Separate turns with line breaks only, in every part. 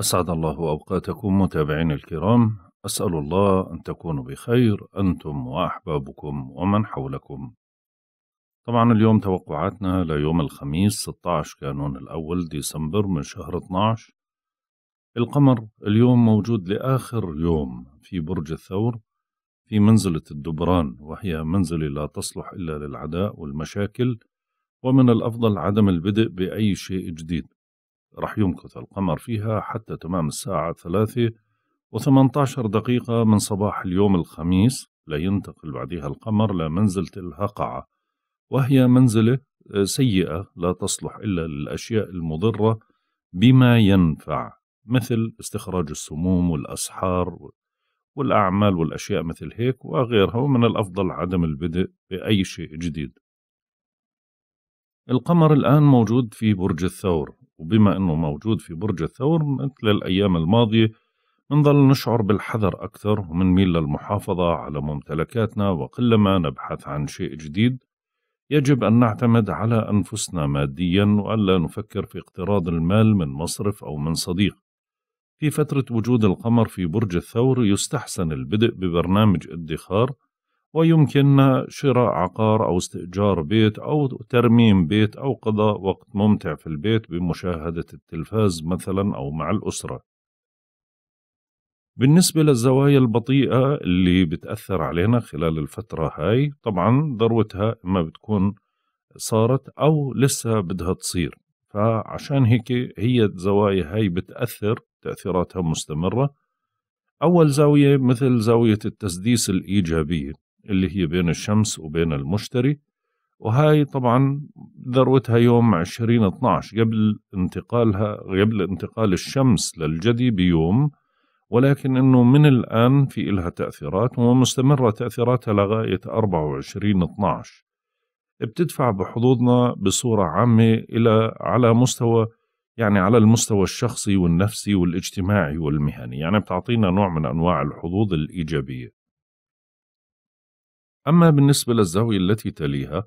أسعد الله أوقاتكم متابعين الكرام أسأل الله أن تكونوا بخير أنتم وأحبابكم ومن حولكم طبعا اليوم توقعاتنا ليوم الخميس 16 كانون الأول ديسمبر من شهر 12 القمر اليوم موجود لآخر يوم في برج الثور في منزلة الدبران وهي منزلة لا تصلح إلا للعداء والمشاكل ومن الأفضل عدم البدء بأي شيء جديد رح يمكث القمر فيها حتى تمام الساعة الثلاثة و18 دقيقة من صباح اليوم الخميس لينتقل بعدها القمر لمنزلة الهقعة وهي منزلة آه، سيئة لا تصلح إلا للأشياء المضرة بما ينفع مثل استخراج السموم والأسحار والأعمال والأشياء مثل هيك وغيرها ومن الأفضل عدم البدء بأي شيء جديد القمر الآن موجود في برج الثور وبما أنه موجود في برج الثور مثل الأيام الماضية منظل نشعر بالحذر أكثر ومنميل للمحافظة على ممتلكاتنا وقلما نبحث عن شيء جديد يجب أن نعتمد على أنفسنا ماديا وألا نفكر في اقتراض المال من مصرف أو من صديق في فترة وجود القمر في برج الثور يستحسن البدء ببرنامج ادخار ويمكن شراء عقار أو استئجار بيت أو ترميم بيت أو قضاء وقت ممتع في البيت بمشاهدة التلفاز مثلا أو مع الأسرة. بالنسبة للزوايا البطيئة اللي بتأثر علينا خلال الفترة هاي طبعا ذروتها ما بتكون صارت أو لسه بدها تصير فعشان هيك هي الزوايا هاي بتأثر تأثيراتها مستمرة أول زاوية مثل زاوية التسديس الإيجابية اللي هي بين الشمس وبين المشتري وهاي طبعا ذروتها يوم 20 12 قبل انتقالها قبل انتقال الشمس للجدي بيوم ولكن انه من الان في إلها تاثيرات ومستمره تاثيراتها لغايه 24 12 بتدفع بحظوظنا بصوره عامه الى على مستوى يعني على المستوى الشخصي والنفسي والاجتماعي والمهني يعني بتعطينا نوع من انواع الحظوظ الايجابيه أما بالنسبة للزاوية التي تليها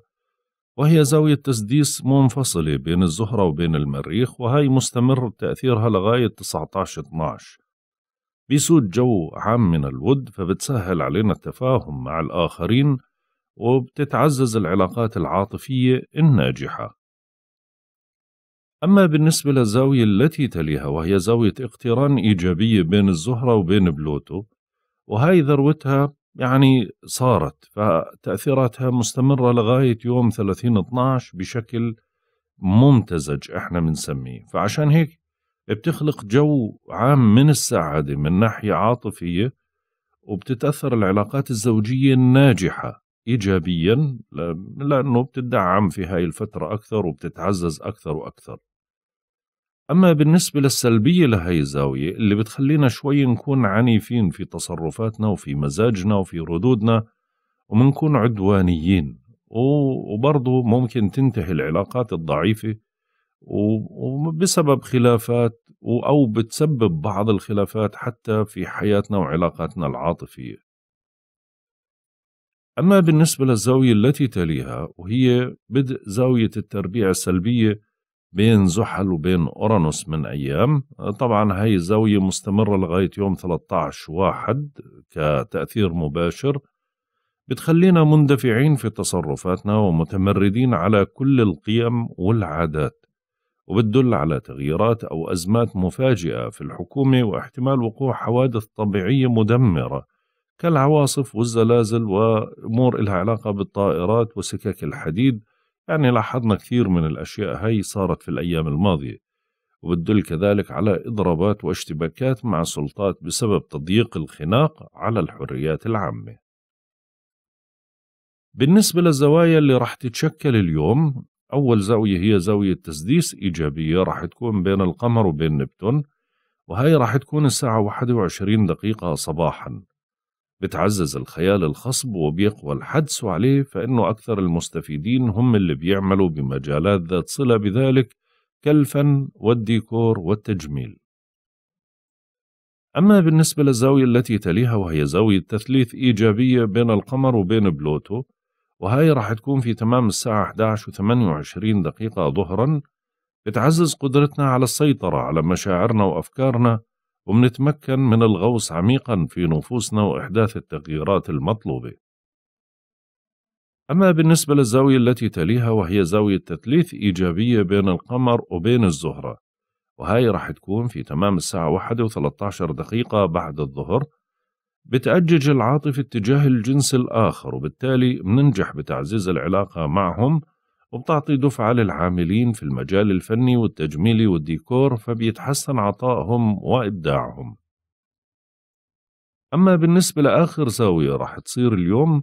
وهي زاوية تسديس منفصلة بين الزهرة وبين المريخ وهي مستمر تأثيرها لغاية 19-12 بيسود جو عام من الود فبتسهل علينا التفاهم مع الآخرين وبتتعزز العلاقات العاطفية الناجحة أما بالنسبة للزاوية التي تليها وهي زاوية اقتران إيجابية بين الزهرة وبين بلوتو وهي ذروتها يعني صارت فتأثيراتها مستمرة لغاية يوم 30 12 بشكل ممتزج احنا بنسميه فعشان هيك بتخلق جو عام من السعادة من ناحية عاطفية وبتتأثر العلاقات الزوجية الناجحة إيجابيا لأنه بتدعم في هاي الفترة أكثر وبتتعزز أكثر وأكثر أما بالنسبة للسلبية لهي الزاوية اللي بتخلينا شوي نكون عنيفين في تصرفاتنا وفي مزاجنا وفي ردودنا ومنكون عدوانيين وبرضه ممكن تنتهي العلاقات الضعيفة وبسبب خلافات أو بتسبب بعض الخلافات حتى في حياتنا وعلاقاتنا العاطفية أما بالنسبة للزاوية التي تليها وهي بدء زاوية التربية السلبية بين زحل وبين أورانوس من أيام طبعا هاي الزاوية مستمرة لغاية يوم 13 واحد كتأثير مباشر بتخلينا مندفعين في تصرفاتنا ومتمردين على كل القيم والعادات وبتدل على تغييرات أو أزمات مفاجئة في الحكومة واحتمال وقوع حوادث طبيعية مدمرة كالعواصف والزلازل وأمور إلها علاقة بالطائرات وسكك الحديد يعني لاحظنا كثير من الأشياء هاي صارت في الأيام الماضية وبتدل كذلك على إضرابات واشتباكات مع سلطات بسبب تضييق الخناق على الحريات العامة بالنسبة للزوايا اللي رح تتشكل اليوم أول زاوية هي زاوية تسديس إيجابية رح تكون بين القمر وبين نبتون وهي رح تكون الساعة 21 دقيقة صباحا بتعزز الخيال الخصب وبيقوى الحدس عليه فإنه أكثر المستفيدين هم اللي بيعملوا بمجالات ذات صلة بذلك كالفن والديكور والتجميل أما بالنسبة للزاوية التي تليها وهي زاوية تثليث إيجابية بين القمر وبين بلوتو وهي راح تكون في تمام الساعة 11 و 28 دقيقة ظهرا بتعزز قدرتنا على السيطرة على مشاعرنا وأفكارنا وبنتمكن من الغوص عميقا في نفوسنا وإحداث التغييرات المطلوبة أما بالنسبة للزاوية التي تليها وهي زاوية تثليث إيجابية بين القمر وبين الزهرة وهي راح تكون في تمام الساعة واحدة و13 دقيقة بعد الظهر بتأجج العاطفة اتجاه الجنس الآخر وبالتالي مننجح بتعزيز العلاقة معهم وبتعطي دفعة للعاملين في المجال الفني والتجميلي والديكور فبيتحسن عطائهم وإبداعهم أما بالنسبة لآخر زاوية راح تصير اليوم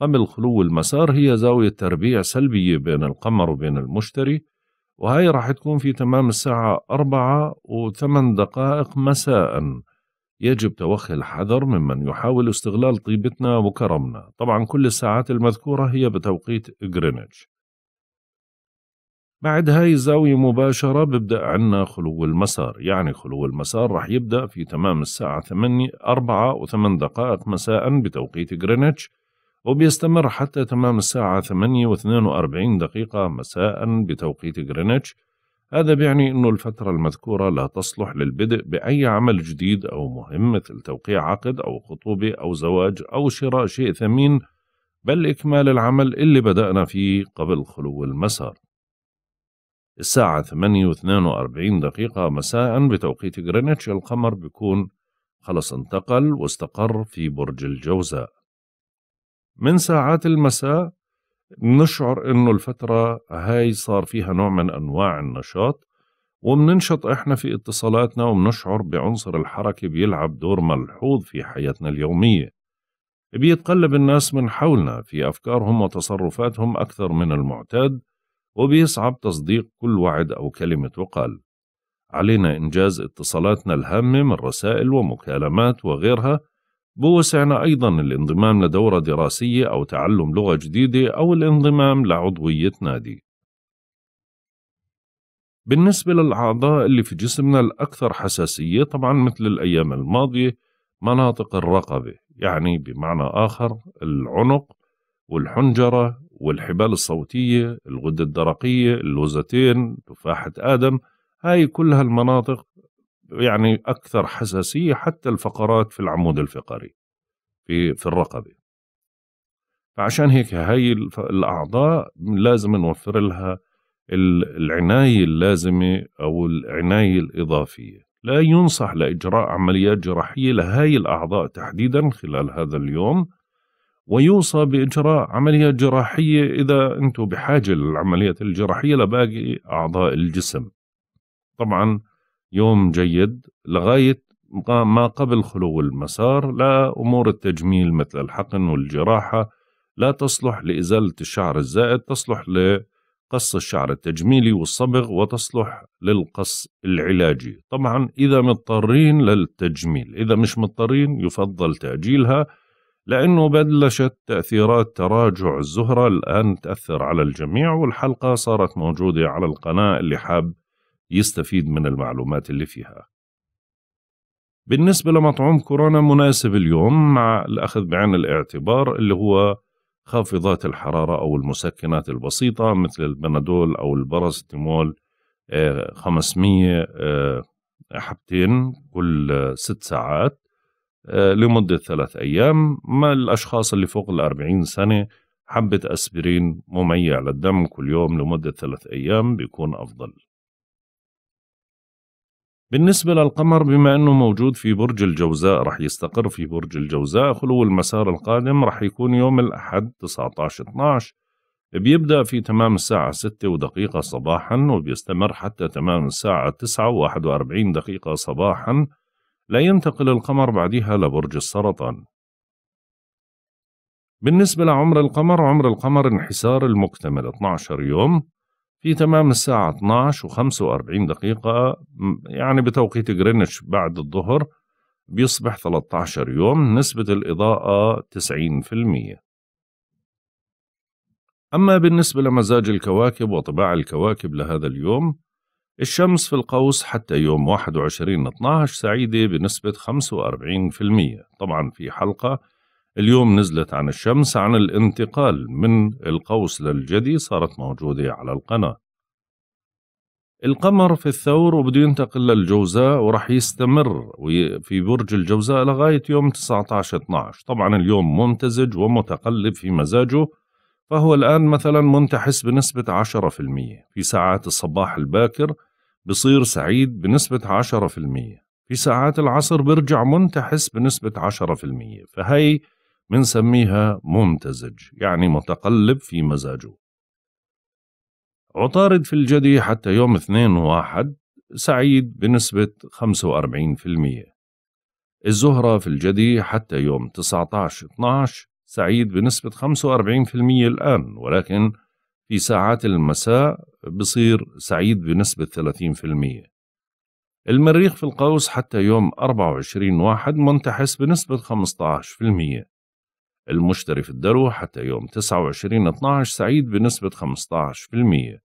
قبل خلو المسار هي زاوية تربيع سلبية بين القمر وبين المشتري وهي راح تكون في تمام الساعة أربعة وثمان دقائق مساءً يجب توخي الحذر ممن يحاول استغلال طيبتنا وكرمنا طبعا كل الساعات المذكورة هي بتوقيت غرينتش بعد هاي الزاوية مباشرة ببدأ عنا خلو المسار يعني خلو المسار رح يبدأ في تمام الساعة 8 4 و8 دقائق مساء بتوقيت غرينتش وبيستمر حتى تمام الساعة 8 و42 دقيقة مساء بتوقيت غرينتش هذا بيعني أنه الفترة المذكورة لا تصلح للبدء بأي عمل جديد أو مهم مثل توقيع عقد أو خطوبة أو زواج أو شراء شيء ثمين بل إكمال العمل اللي بدأنا فيه قبل خلو المسار الساعة 8 و42 دقيقة مساء بتوقيت غرينتش القمر بيكون خلص انتقل واستقر في برج الجوزاء من ساعات المساء نشعر انه الفترة هاي صار فيها نوع من انواع النشاط ومننشط احنا في اتصالاتنا ومنشعر بعنصر الحركة بيلعب دور ملحوظ في حياتنا اليومية بيتقلب الناس من حولنا في افكارهم وتصرفاتهم اكثر من المعتاد وبيصعب تصديق كل وعد أو كلمة وقال علينا إنجاز اتصالاتنا الهامة من رسائل ومكالمات وغيرها بوسعنا أيضا الانضمام لدورة دراسية أو تعلم لغة جديدة أو الانضمام لعضوية نادي بالنسبة للأعضاء اللي في جسمنا الأكثر حساسية طبعا مثل الأيام الماضية مناطق الرقبة يعني بمعنى آخر العنق والحنجرة والحبال الصوتية الغدة الدرقية اللوزتين تفاحة آدم هاي كلها المناطق يعني أكثر حساسية حتى الفقرات في العمود الفقري في, في الرقبة فعشان هيك هاي الأعضاء لازم نوفر لها العناية اللازمة أو العناية الإضافية لا ينصح لإجراء عمليات جراحية لهاي الأعضاء تحديدا خلال هذا اليوم ويوصى بإجراء عملية جراحية إذا أنتم بحاجة للعملية الجراحية لباقي أعضاء الجسم طبعا يوم جيد لغاية ما قبل خلو المسار لأمور التجميل مثل الحقن والجراحة لا تصلح لإزالة الشعر الزائد تصلح لقص الشعر التجميلي والصبغ وتصلح للقص العلاجي طبعا إذا مضطرين للتجميل إذا مش مضطرين يفضل تأجيلها لأنه بلشت تأثيرات تراجع الزهرة الآن تأثر على الجميع والحلقة صارت موجودة على القناة اللي حاب يستفيد من المعلومات اللي فيها بالنسبة لمطعوم كورونا مناسب اليوم مع الأخذ بعين الاعتبار اللي هو خافضات الحرارة أو المسكنات البسيطة مثل البنادول أو البراستيمول 500 آه، آه، حبتين كل ست ساعات آه، لمدة ثلاث أيام ما الأشخاص اللي فوق الأربعين سنة حبة أسبرين مميع للدم كل يوم لمدة ثلاث أيام بيكون أفضل بالنسبة للقمر بما أنه موجود في برج الجوزاء رح يستقر في برج الجوزاء خلو المسار القادم رح يكون يوم الأحد 19-12 بيبدأ في تمام الساعة 6 ودقيقة صباحا وبيستمر حتى تمام الساعة 9 و41 دقيقة صباحا لا ينتقل القمر بعدها لبرج السرطان بالنسبة لعمر القمر عمر القمر انحسار المكتمل 12 يوم في تمام الساعة 12 و45 دقيقة يعني بتوقيت جرينتش بعد الظهر بيصبح 13 يوم نسبة الإضاءة 90% أما بالنسبة لمزاج الكواكب وطباع الكواكب لهذا اليوم الشمس في القوس حتى يوم 21 12 سعيدة بنسبة 45% طبعا في حلقة اليوم نزلت عن الشمس عن الانتقال من القوس للجدي صارت موجودة على القناة القمر في الثور وبده ينتقل للجوزاء وراح يستمر في برج الجوزاء لغاية يوم 19 12 طبعا اليوم ممتزج ومتقلب في مزاجه فهو الآن مثلا منتحس بنسبة 10% في ساعات الصباح الباكر بصير سعيد بنسبة 10% في ساعات العصر بيرجع منتحس بنسبة 10% فهي منسميها ممتزج يعني متقلب في مزاجه عطارد في الجدي حتى يوم 2 واحد سعيد بنسبة 45% الزهرة في الجدي حتى يوم 19 12 سعيد بنسبة 45% الآن ولكن في ساعات المساء بصير سعيد بنسبة 30% المريخ في القوس حتى يوم 24 واحد منتحس بنسبة 15% المشتري في الدلو حتى يوم 29 12 سعيد بنسبة 15%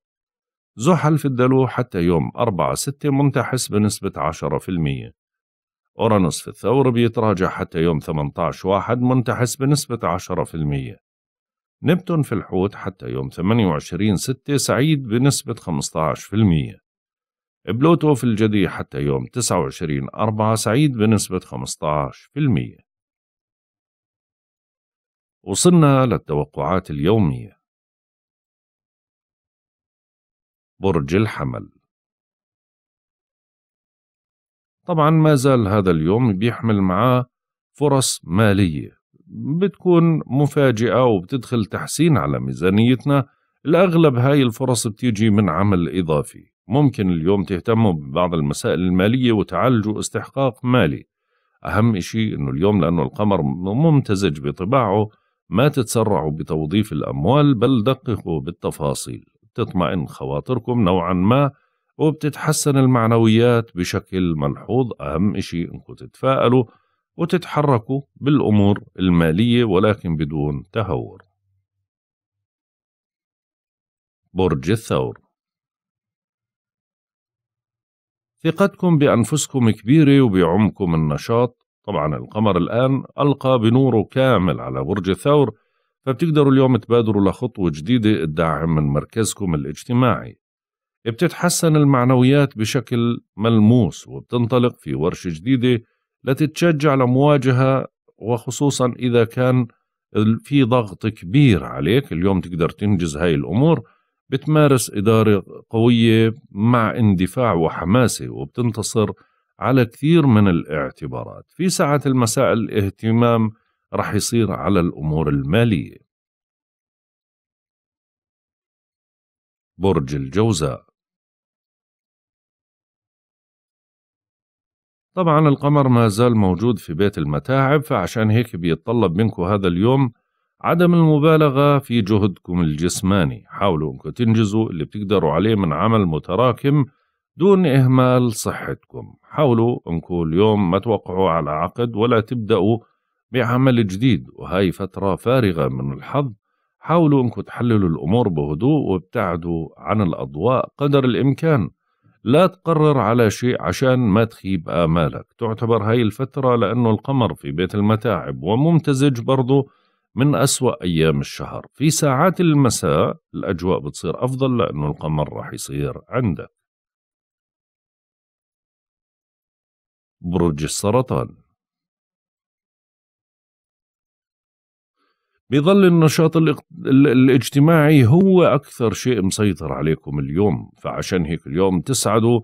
زحل في الدلو حتى يوم 4 6 منتحس بنسبة 10% أورانوس في الثور بيتراجع حتى يوم 18 واحد منتحس بنسبة 10% نبتون في الحوت حتى يوم 28 ستة سعيد بنسبة 15% بلوتو في الجدي حتى يوم 29
أربعة سعيد بنسبة 15%
وصلنا للتوقعات اليومية برج الحمل
طبعا ما زال هذا اليوم بيحمل معاه فرص مالية
بتكون مفاجئة وبتدخل تحسين على ميزانيتنا الأغلب هاي الفرص بتيجي من عمل إضافي ممكن اليوم تهتموا ببعض المسائل المالية وتعالجوا استحقاق مالي أهم إشي أنه اليوم لأنه القمر ممتزج بطباعه ما تتسرعوا بتوظيف الأموال بل دققوا بالتفاصيل تطمئن خواطركم نوعا ما وبتتحسن المعنويات بشكل ملحوظ أهم إشي أنكم تتفائلوا وتتحركوا بالأمور المالية
ولكن بدون تهور برج الثور ثقتكم بأنفسكم
كبيرة وبعمكم النشاط طبعا القمر الآن ألقى بنوره كامل على برج الثور فبتقدروا اليوم تبادروا لخطوة جديدة تدعم من مركزكم الاجتماعي بتتحسن المعنويات بشكل ملموس وبتنطلق في ورشة جديدة لتتشجع لمواجهة وخصوصا إذا كان في ضغط كبير عليك اليوم تقدر تنجز هاي الأمور بتمارس إدارة قوية مع اندفاع وحماسة وبتنتصر
على كثير من الاعتبارات في ساعة المساء الاهتمام رح يصير على
الأمور المالية برج الجوزاء
طبعا القمر ما زال موجود في بيت المتاعب فعشان هيك بيتطلب منكم هذا
اليوم عدم المبالغة في جهدكم الجسماني حاولوا أنكم تنجزوا اللي بتقدروا عليه من عمل متراكم دون إهمال صحتكم حاولوا أنكم اليوم ما توقعوا على عقد ولا تبدأوا بعمل جديد وهاي فترة فارغة من الحظ حاولوا أنكم تحللوا الأمور بهدوء وابتعدوا عن الأضواء قدر الإمكان لا تقرر على شيء عشان ما تخيب آمالك تعتبر هاي الفترة لأنه القمر في بيت المتاعب وممتزج برضو
من أسوأ أيام الشهر في ساعات المساء الأجواء بتصير أفضل
لأنه القمر راح يصير عندك برج السرطان
بيظل النشاط الاجتماعي هو أكثر شيء مسيطر
عليكم اليوم فعشان هيك اليوم تسعدوا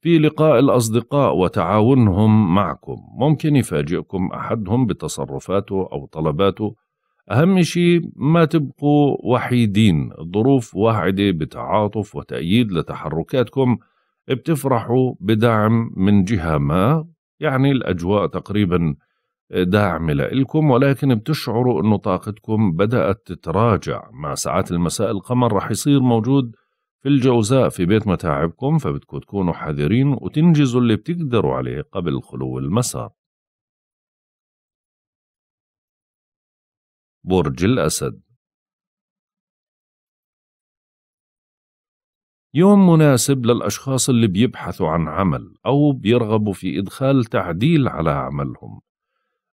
في لقاء الأصدقاء وتعاونهم معكم ممكن يفاجئكم أحدهم بتصرفاته أو طلباته أهم شيء ما تبقوا وحيدين الظروف واحدة بتعاطف وتأييد لتحركاتكم بتفرحوا بدعم من جهة ما يعني الأجواء تقريبا دعم لإلكم ولكن بتشعروا أنه طاقتكم بدأت تتراجع مع ساعات المساء القمر رح يصير موجود
في الجوزاء في بيت متاعبكم فبدكم تكونوا حذرين وتنجزوا اللي بتقدروا
عليه قبل خلو المسار برج الأسد
يوم مناسب للأشخاص اللي بيبحثوا عن عمل أو بيرغبوا
في إدخال تعديل على عملهم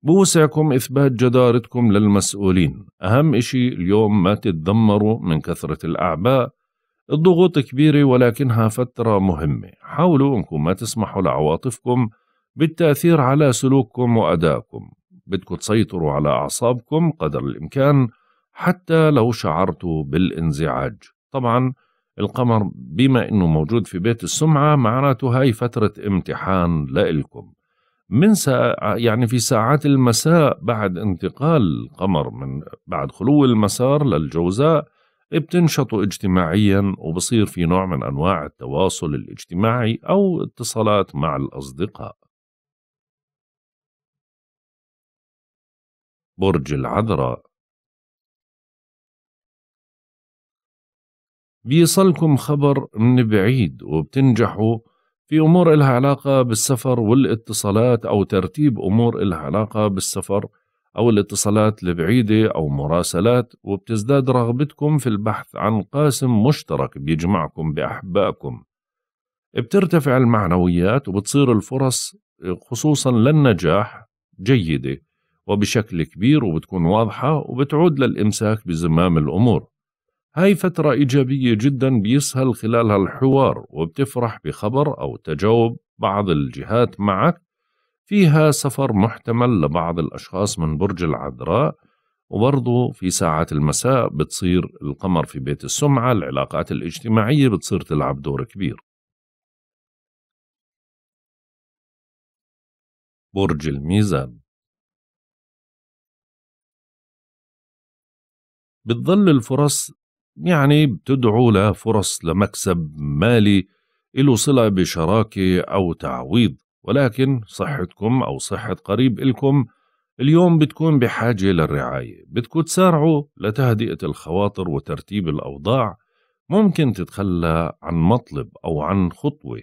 بوسعكم إثبات جدارتكم للمسؤولين أهم إشي اليوم ما تتدمروا من كثرة الأعباء الضغوط كبيرة ولكنها فترة مهمة حاولوا أنكم ما تسمحوا لعواطفكم بالتأثير على سلوككم وأدائكم بدكم تسيطروا على أعصابكم قدر الإمكان حتى لو شعرتوا بالانزعاج طبعا القمر بما أنه موجود في بيت السمعة معناته هاي فترة امتحان لإلكم من ساعة يعني في ساعات المساء بعد انتقال القمر من بعد خلو المسار للجوزاء بتنشطوا اجتماعيا
وبصير في نوع من أنواع التواصل الاجتماعي أو اتصالات مع الأصدقاء
برج العذراء بيصلكم
خبر من بعيد وبتنجحوا في أمور إلها علاقة بالسفر
والاتصالات أو ترتيب أمور إلها علاقة بالسفر أو الاتصالات البعيدة أو مراسلات وبتزداد رغبتكم في البحث عن قاسم مشترك بيجمعكم بأحبائكم بترتفع المعنويات وبتصير الفرص خصوصا للنجاح جيدة وبشكل كبير وبتكون واضحة وبتعود للإمساك بزمام الأمور هاي فترة إيجابية جدا بيسهل خلالها الحوار وبتفرح بخبر أو تجاوب بعض الجهات معك فيها سفر محتمل لبعض الأشخاص من برج العذراء
وبرضه في ساعات المساء بتصير القمر في بيت السمعة العلاقات الاجتماعية
بتصير تلعب دور كبير برج الميزان بتظل الفرص يعني بتدعو لفرص
لمكسب مالي له صلة بشراكة أو تعويض ولكن صحتكم أو صحة قريب إلكم اليوم بتكون بحاجة للرعاية بتكون تسارعوا لتهدئة الخواطر وترتيب الأوضاع ممكن تتخلى عن مطلب أو عن خطوة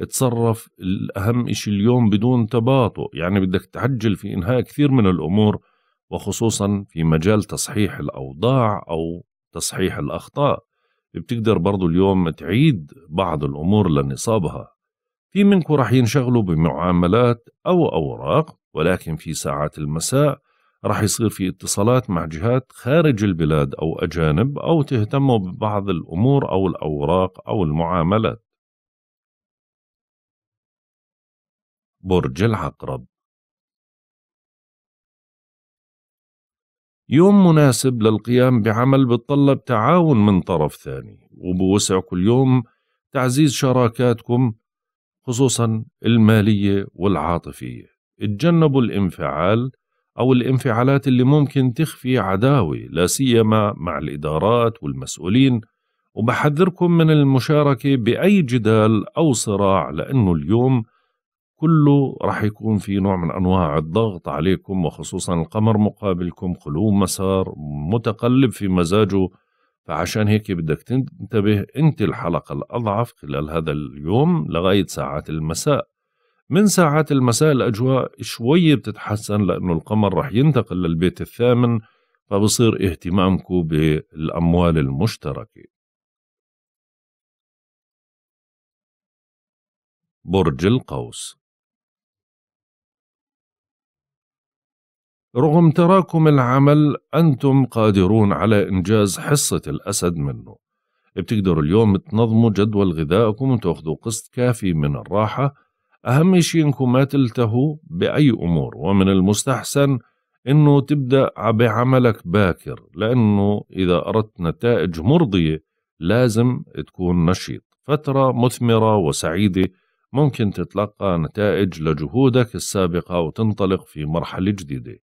اتصرف الأهم إشي اليوم بدون تباطؤ يعني بدك تعجل في إنهاء كثير من الأمور وخصوصا في مجال تصحيح الأوضاع أو تصحيح الأخطاء بتقدر برضو اليوم تعيد بعض الأمور لنصابها في منكم رح ينشغلوا بمعاملات أو أوراق ولكن في ساعات المساء رح يصير في اتصالات
مع جهات خارج البلاد أو أجانب أو تهتموا ببعض الأمور أو
الأوراق أو المعاملات برج العقرب
يوم مناسب للقيام بعمل بتطلب تعاون من طرف ثاني وبوسع
كل يوم تعزيز شراكاتكم خصوصا المالية والعاطفية اتجنبوا الانفعال أو الانفعالات اللي ممكن تخفي عداوة لا سيما مع الإدارات والمسؤولين وبحذركم من المشاركة بأي جدال أو صراع لأنه اليوم كله راح يكون في نوع من أنواع الضغط عليكم وخصوصا القمر مقابلكم خلو مسار متقلب في مزاجه فعشان هيك بدك تنتبه أنت الحلقة الأضعف خلال هذا اليوم لغاية ساعات المساء من ساعات المساء الأجواء شوي بتتحسن لأنه القمر رح ينتقل للبيت الثامن
فبصير اهتمامكم بالأموال المشتركة
برج القوس رغم تراكم العمل
أنتم قادرون على إنجاز حصة الأسد منه بتقدروا اليوم تنظموا جدول غذائكم وتاخذوا قسط كافي من الراحة أهم شيء إنكم ما تلتهوا بأي أمور ومن المستحسن إنه تبدأ بعملك باكر لأنه إذا أردت نتائج مرضية لازم تكون نشيط فترة مثمرة وسعيدة ممكن تتلقى نتائج لجهودك السابقة وتنطلق في مرحلة جديدة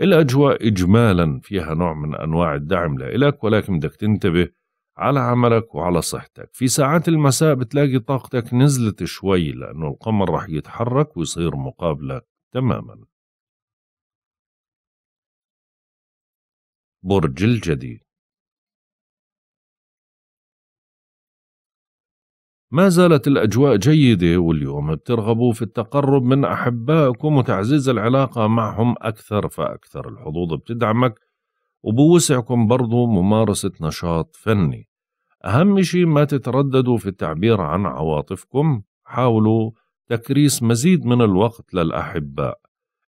الأجواء إجمالا فيها نوع من أنواع الدعم لإلك ولكن بدك تنتبه على عملك وعلى صحتك في ساعات المساء بتلاقي طاقتك نزلت شوي لأنه القمر رح يتحرك ويصير
مقابلك تماما برج الجديد
ما زالت الأجواء جيدة واليوم بترغبوا في التقرب من
أحبائكم وتعزيز العلاقة معهم أكثر فأكثر الحظوظ بتدعمك وبوسعكم برضو ممارسة نشاط فني أهم شيء ما تترددوا في التعبير عن عواطفكم حاولوا تكريس مزيد من الوقت للأحباء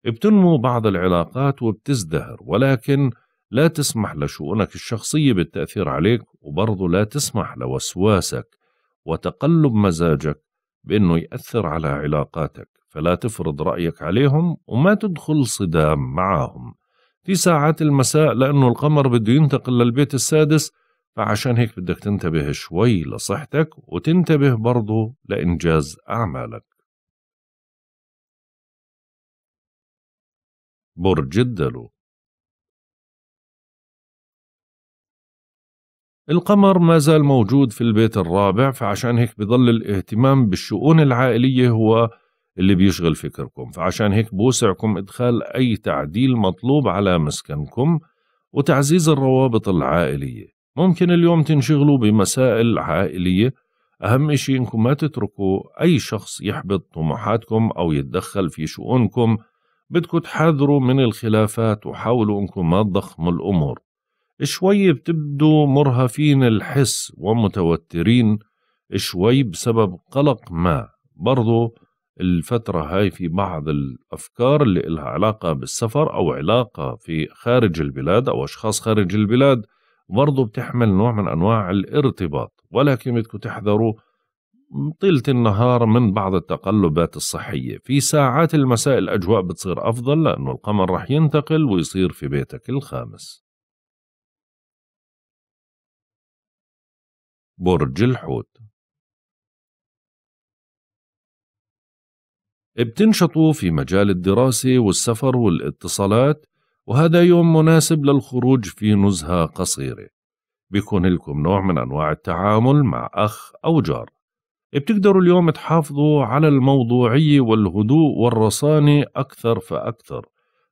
بتنمو بعض العلاقات وبتزدهر ولكن لا تسمح لشؤونك الشخصية بالتأثير عليك وبرضو لا تسمح لوسواسك وتقلب مزاجك بأنه يأثر على علاقاتك فلا تفرض رأيك عليهم وما تدخل صدام معهم في ساعات المساء لأنه القمر بده ينتقل للبيت السادس فعشان هيك بدك تنتبه شوي لصحتك
وتنتبه برضه لإنجاز أعمالك برج الدلو القمر ما زال موجود في البيت
الرابع فعشان هيك بضل الاهتمام بالشؤون العائلية هو اللي بيشغل فكركم فعشان هيك بوسعكم إدخال أي تعديل مطلوب على مسكنكم وتعزيز الروابط العائلية ممكن اليوم تنشغلوا بمسائل عائلية أهم إشي إنكم ما تتركوا أي شخص يحبط طموحاتكم أو يتدخل في شؤونكم بدكم تحذروا من الخلافات وحاولوا إنكم ما تضخموا الأمور شوي بتبدو مرهفين الحس ومتوترين شوي بسبب قلق ما برضو الفترة هاي في بعض الأفكار اللي إلها علاقة بالسفر أو علاقة في خارج البلاد أو أشخاص خارج البلاد برضو بتحمل نوع من أنواع الارتباط ولكن بدكم تحذروا طيلة النهار من بعض التقلبات الصحية في ساعات
المساء الأجواء بتصير أفضل لأنه القمر رح ينتقل ويصير في بيتك الخامس
برج الحوت بتنشطوا
في مجال الدراسة والسفر والاتصالات وهذا يوم مناسب
للخروج في نزهة قصيرة بيكون لكم نوع من أنواع التعامل مع أخ أو جار بتقدروا اليوم تحافظوا على الموضوعية والهدوء والرصانة أكثر فأكثر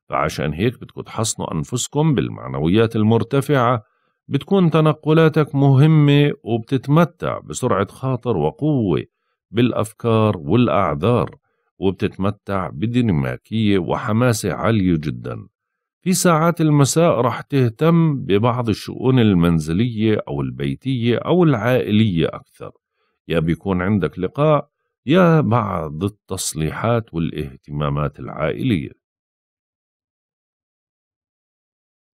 فعشان هيك بدكم تحصنوا أنفسكم بالمعنويات المرتفعة بتكون تنقلاتك مهمة وبتتمتع بسرعة خاطر وقوة بالأفكار والأعذار وبتتمتع بديناميكية وحماسة عالية جدا في ساعات المساء رح تهتم ببعض الشؤون المنزلية أو البيتية أو العائلية أكثر
يا بيكون عندك لقاء يا بعض التصليحات والاهتمامات العائليه